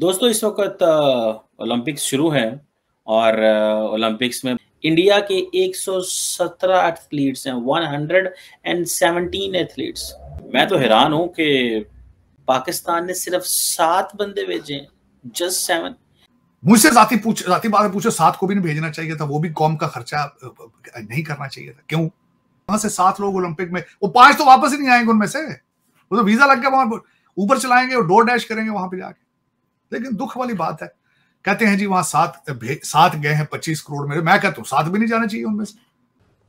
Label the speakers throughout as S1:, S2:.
S1: दोस्तों इस वक्त ओलंपिक्स शुरू है और ओलंपिक्स में इंडिया के 117 एथलीट्स हैं 117 एथलीट्स मैं तो हैरान हूं कि पाकिस्तान ने सिर्फ सात बंदे भेजे जस्ट सेवन मुझसे जाती पूछ जाती बात पूछो सात को भी नहीं भेजना चाहिए था वो भी कॉम का खर्चा नहीं करना चाहिए था क्यों वहां से सात लोग ओलंपिक में वो पांच तो वापस ही नहीं आएंगे उनमें से वो तो वीजा लग गया वहां ऊपर चलाएंगे और डोर डैश करेंगे वहां पे जाके लेकिन दुख वाली बात है कहते हैं जी वहां सात सात गए हैं पच्चीस करोड़ मेरे मैं कहता हूँ सात भी नहीं जाना चाहिए उनमें से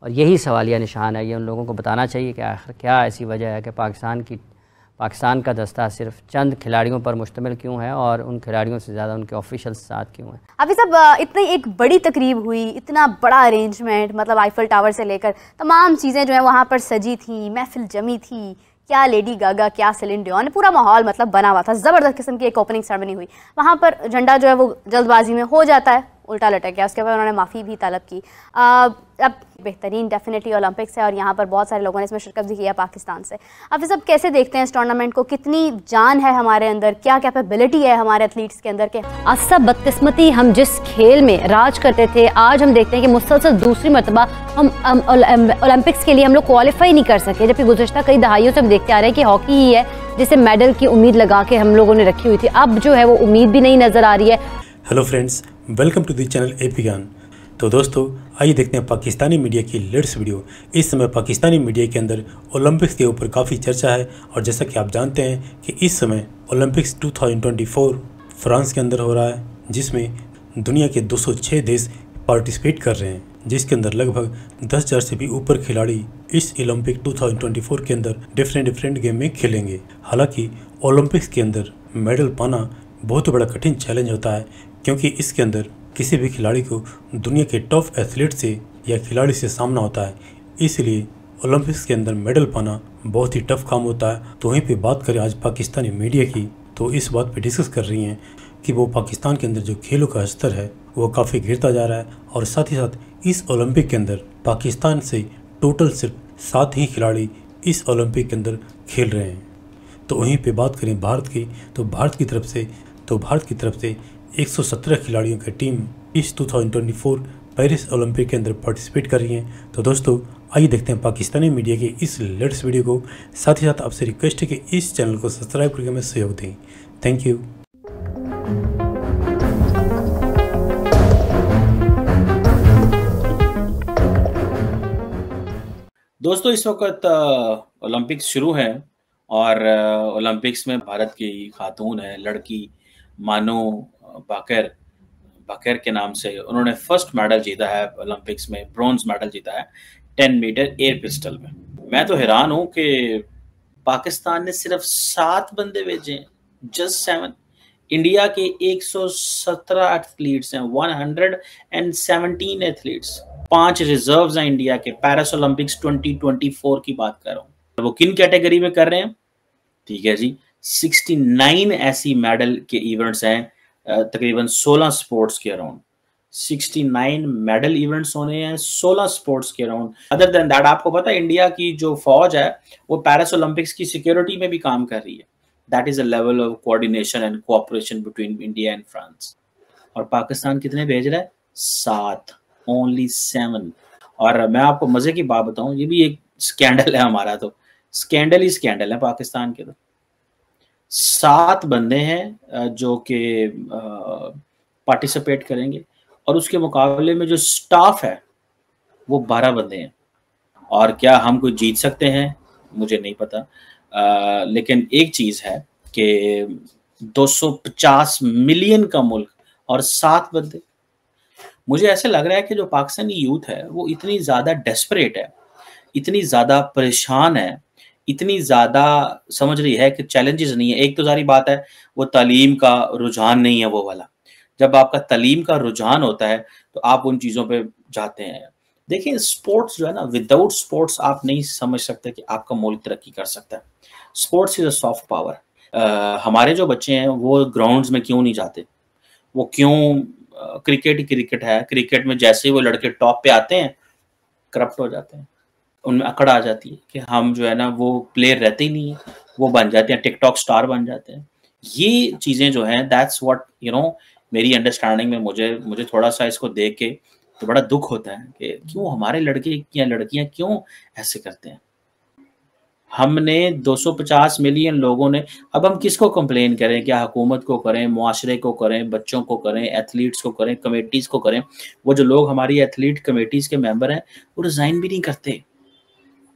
S2: और यही सवालिया निशान है ये उन लोगों को बताना चाहिए कि आखिर क्या ऐसी वजह है कि पाकिस्तान की पाकिस्तान का दस्ता सिर्फ चंद खिलाड़ियों पर मुश्तमिल क्यों है और उन खिलाड़ियों से ज़्यादा उनके ऑफिशियल साथ क्यों हैं अभी सब इतनी एक बड़ी तकरीब हुई इतना बड़ा अरेंजमेंट मतलब आईफल टावर से लेकर तमाम चीज़ें जो है वहाँ पर सजी थी महफिल जमी थी क्या लेडी गागा क्या सिलिन डिओन पूरा माहौल मतलब बना हुआ था ज़बरदस्त किस्म की एक ओपनिंग सेरेमनी हुई वहाँ पर झंडा जो है वो जल्दबाजी में हो जाता है उल्टा लटक गया उसके बाद उन्होंने माफ़ी भी तलब की अब बेहतरीन डेफिनेटली ओलंपिक्स है और यहाँ पर बहुत सारे लोगों ने इसमें शिरकत भी किया पाकिस्तान से अब ये सब कैसे देखते हैं इस टूर्नामेंट को कितनी जान है हमारे अंदर क्या कैपेबिलिटी है हमारे एथलीट्स के अंदर के असब बदकस्मती हम जिस खेल में राज करते थे आज हम देखते हैं कि मुसलसल दूसरी मरतबा हम ओलंपिक्स के लिए हम लोग क्वालिफाई नहीं कर सके जबकि गुजशत कई दहाइयों से हम देखते आ रहे हैं कि हॉकी ही है जिसे मेडल की उम्मीद लगा के हम लोगों ने रखी हुई थी अब जो है वो उम्मीद भी नहीं नज़र आ रही है
S3: hello friends welcome to the channel एपिगान तो दोस्तों आइए देखते हैं पाकिस्तानी मीडिया की लेटेस्ट वीडियो इस समय पाकिस्तानी मीडिया के अंदर ओलंपिक्स के ऊपर काफ़ी चर्चा है और जैसा कि आप जानते हैं कि इस समय ओलंपिक्स 2024 फ्रांस के अंदर हो रहा है जिसमें दुनिया के 206 देश पार्टिसिपेट कर रहे हैं जिसके अंदर लगभग दस हज़ार से भी ऊपर खिलाड़ी इस ओलंपिक टू के अंदर डिफरेंट डिफरेंट गेम में खेलेंगे हालाँकि ओलंपिक्स के अंदर मेडल पाना बहुत बड़ा कठिन चैलेंज होता है क्योंकि इसके अंदर किसी भी खिलाड़ी को दुनिया के टॉप एथलीट से या खिलाड़ी से सामना होता है इसलिए ओलंपिक्स के अंदर मेडल पाना बहुत ही टफ काम होता है तो वहीं पे बात करें आज पाकिस्तानी मीडिया की तो इस बात पे डिस्कस कर रही हैं कि वो पाकिस्तान के अंदर जो खेलों का स्तर है वो काफ़ी घिरता जा रहा है और साथ ही साथ इस ओलंपिक के अंदर पाकिस्तान से टोटल सिर्फ सात ही खिलाड़ी इस ओलंपिक के अंदर खेल रहे हैं तो वहीं पे बात करें भारत की तो भारत की तरफ से तो भारत की तरफ से 117 खिलाड़ियों की टीम इस 2024 पेरिस ओलंपिक के अंदर पार्टिसिपेट कर रही हैं तो दोस्तों आइए देखते हैं पाकिस्तानी मीडिया के इस लेटेस्ट वीडियो को साथ ही साथ आपसे रिक्वेस्ट है कि इस चैनल को सब्सक्राइब करके हमें सहयोग दें थैंक यू
S1: दोस्तों इस वक्त ओलंपिक शुरू है और ओलंपिक्स में भारत की खातून है लड़की मानो बाकर बाकर के नाम से उन्होंने फर्स्ट मेडल जीता है ओलंपिक्स में ब्रॉन्ज मेडल जीता है टेन मीटर एयर पिस्टल में मैं तो हैरान हूँ कि पाकिस्तान ने सिर्फ सात बंदे भेजे जस्ट सेवन इंडिया के 117 एथलीट्स हैं 117 एथलीट्स पांच रिजर्व्स हैं इंडिया के पेरिस ओलंपिक्स 2024 की बात कर रहा हूँ वो किन कैटेगरी में कर रहे हैं ठीक है जी 69 ऐसी मेडल के इवेंट्स हैं तकरीबन 16 स्पोर्ट्स के अराउंड 69 मेडल इवेंट्स होने हैं 16 स्पोर्ट्स के अराउंड अदर देन दैट आपको पता है इंडिया की जो फौज है वो पैरिस ओलंपिक्स की सिक्योरिटी में भी काम कर रही है that is a level of coordination and cooperation between India and France और पाकिस्तान कितने भेज रहा है सात ओनली सेवन और मैं आपको मजे की बात बताऊं ये भी एक स्कैंडल है हमारा तो स्कैंडल ही स्कैंडल है पाकिस्तान के तो सात बंदे हैं जो कि पार्टिसिपेट करेंगे और उसके मुकाबले में जो स्टाफ है वो बारह बंदे हैं और क्या हम कोई जीत सकते हैं मुझे नहीं पता आ, लेकिन एक चीज़ है कि 250 मिलियन का मुल्क और सात बंदे मुझे ऐसे लग रहा है कि जो पाकिस्तानी यूथ है वो इतनी ज़्यादा डेस्परेट है इतनी ज़्यादा परेशान है इतनी ज़्यादा समझ रही है कि चैलेंजेस नहीं है एक तो सारी बात है वो तालीम का रुझान नहीं है वो वाला जब आपका तलीम का रुझान होता है तो आप उन चीज़ों पर जाते हैं देखिए स्पोर्ट्स जो है ना विदाउट स्पोर्ट्स आप नहीं समझ सकते कि आपका मुल्क तरक्की कर सकता है sports is a soft power हमारे जो बच्चे हैं वो ग्राउंड्स में क्यों नहीं जाते वो क्यों क्रिकेट ही क्रिकेट है क्रिकेट में जैसे ही वो लड़के टॉप पे आते हैं करप्ट हो जाते हैं उनमें अकड़ आ जाती है कि हम जो है ना वो प्लेयर रहते ही नहीं है वो बन जाते हैं टिकटॉक स्टार बन जाते हैं ये चीज़ें जो हैं दैट्स वॉट यू नो मेरी अंडरस्टैंडिंग में मुझे मुझे थोड़ा सा इसको देख के तो बड़ा दुख होता है कि क्यों हमारे लड़के या लड़कियां क्यों ऐसे करते हैं हमने 250 मिलियन लोगों ने अब हम किसको कंप्लेन करें क्या हुकूमत को करें माशरे को करें बच्चों को करें एथलीट्स को करें कमेटीज़ को करें वो जो लोग हमारी एथलीट कमेटीज़ के मेंबर हैं वो रिज़ाइन भी नहीं करते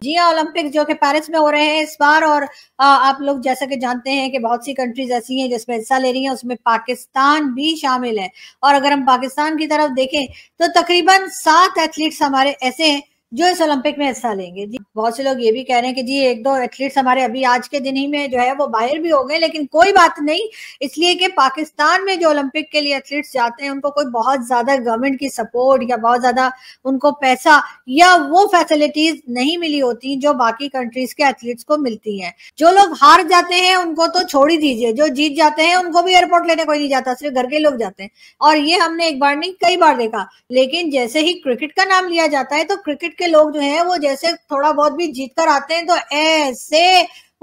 S4: जी हाँ ओलंपिक जो कि पेरिस में हो रहे हैं इस बार और आप लोग जैसा कि जानते हैं कि बहुत सी कंट्रीज ऐसी हैं जिसमें हिस्सा ले रही हैं उसमें पाकिस्तान भी शामिल है और अगर हम पाकिस्तान की तरफ देखें तो तकरीबन सात एथलीट्स हमारे ऐसे हैं जो इस ओलंपिक में हिस्सा लेंगे जी बहुत से लोग ये भी कह रहे हैं कि जी एक दो एथलीट्स हमारे अभी आज के दिन ही में जो है वो बाहर भी हो गए लेकिन कोई बात नहीं इसलिए कि पाकिस्तान में जो ओलंपिक के लिए एथलीट्स जाते हैं उनको कोई बहुत ज्यादा गवर्नमेंट की सपोर्ट या बहुत ज्यादा उनको पैसा या वो फैसिलिटीज नहीं मिली होती जो बाकी कंट्रीज के एथलीट्स को मिलती है जो लोग हार जाते हैं उनको तो छोड़ ही दीजिए जो जीत जाते हैं उनको भी एयरपोर्ट लेने कोई नहीं जाता सिर्फ घर के लोग जाते हैं और ये हमने एक बार नहीं कई बार देखा लेकिन जैसे ही क्रिकेट का नाम लिया जाता है तो क्रिकेट के के लोग जो है वो जैसे थोड़ा बहुत भी जीत कर आते हैं तो ऐसे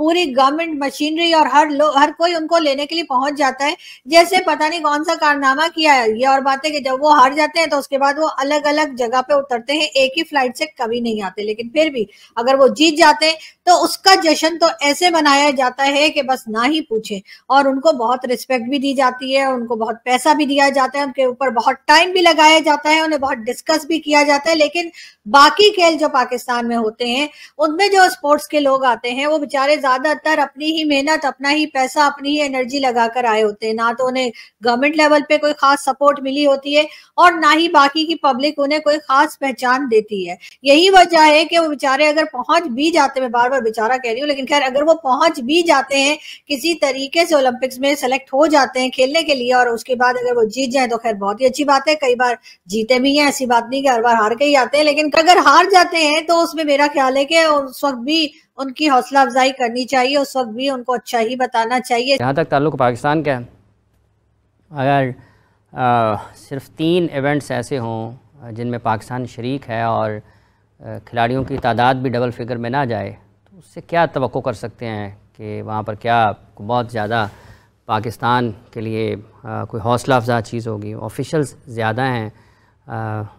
S4: पूरी गवर्नमेंट मशीनरी और हर लोग हर कोई उनको लेने के लिए पहुंच जाता है जैसे पता नहीं कौन सा कारनामा किया है ये और बात है कि जब वो हार जाते हैं तो उसके बाद वो अलग अलग जगह पे उतरते हैं एक ही फ्लाइट से कभी नहीं आते लेकिन फिर भी अगर वो जीत जाते हैं तो उसका जश्न तो ऐसे मनाया जाता है कि बस ना ही पूछे और उनको बहुत रिस्पेक्ट भी दी जाती है उनको बहुत पैसा भी दिया जाता है उनके ऊपर बहुत टाइम भी लगाया जाता है उन्हें बहुत डिस्कस भी किया जाता है लेकिन बाकी खेल जो पाकिस्तान में होते हैं उनमें जो स्पोर्ट्स के लोग आते हैं वो बेचारे ज्यादातर अपनी ही मेहनत अपना ही पैसा अपनी ही एनर्जी लगाकर आए होते हैं ना तो उन्हें गवर्नमेंट लेवल पे कोई खास सपोर्ट मिली होती है और ना ही बाकी की पब्लिक उन्हें कोई खास पहचान देती है यही वजह है कि वो बेचारे अगर पहुंच भी जाते मैं बार बार बेचारा कह रही हूँ लेकिन खैर अगर वो पहुंच भी जाते हैं किसी तरीके से ओलंपिक्स में सेलेक्ट हो जाते हैं खेलने के लिए और उसके बाद अगर वो जीत जाए तो खैर बहुत ही अच्छी बात है कई बार जीते भी हैं ऐसी बात नहीं कि हर बार हार के ही आते हैं लेकिन अगर हार जाते हैं तो उसमें मेरा ख्याल है कि उस वक्त भी उनकी हौसला अफजाई करनी होनी चाहिए उस वक्त भी उनको अच्छा ही बताना चाहिए जहाँ
S2: तक ताल्लुक पाकिस्तान का है अगर आ, सिर्फ तीन इवेंट्स ऐसे हों जिनमें पाकिस्तान शरीक है और खिलाड़ियों की तादाद भी डबल फिगर में ना जाए तो उससे क्या तो कर सकते हैं कि वहाँ पर क्या बहुत ज़्यादा पाकिस्तान के लिए आ, कोई हौसला अफजा चीज़ होगी ऑफिशल्स ज़्यादा हैं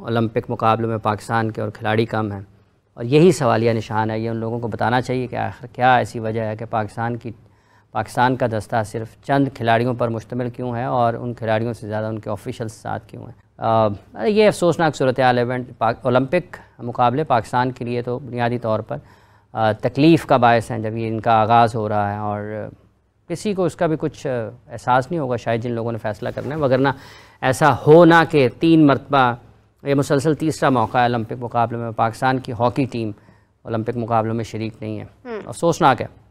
S2: ओलंपिक मुकाबलों में पाकिस्तान के और खिलाड़ी कम हैं और यही सवालिया निशान है ये उन लोगों को बताना चाहिए कि आखिर क्या ऐसी वजह है कि पाकिस्तान की पाकिस्तान का दस्ता सिर्फ चंद खिलाड़ियों पर मुश्तमिल क्यों है और उन खिलाड़ियों से ज़्यादा उनके ऑफिशल्स साथ क्यों हैं ये अफसोसनाक सूरत इवेंट ओलंपिक मुकाबले पाकिस्तान के लिए तो बुनियादी तौर पर तकलीफ़ का बायस हैं जब ये इनका आगाज़ हो रहा है और किसी को उसका भी कुछ एहसास नहीं होगा शायद जिन लोगों ने फ़ैसला करना है वगरना ऐसा हो ना कि तीन मरतबा ये मुसलसल तीसरा मौका है ओलंपिक मुकाबले में पाकिस्तान की हॉकी टीम ओलंपिक मुकाबलों में शरीक नहीं है हम्म। अफसोसनाक है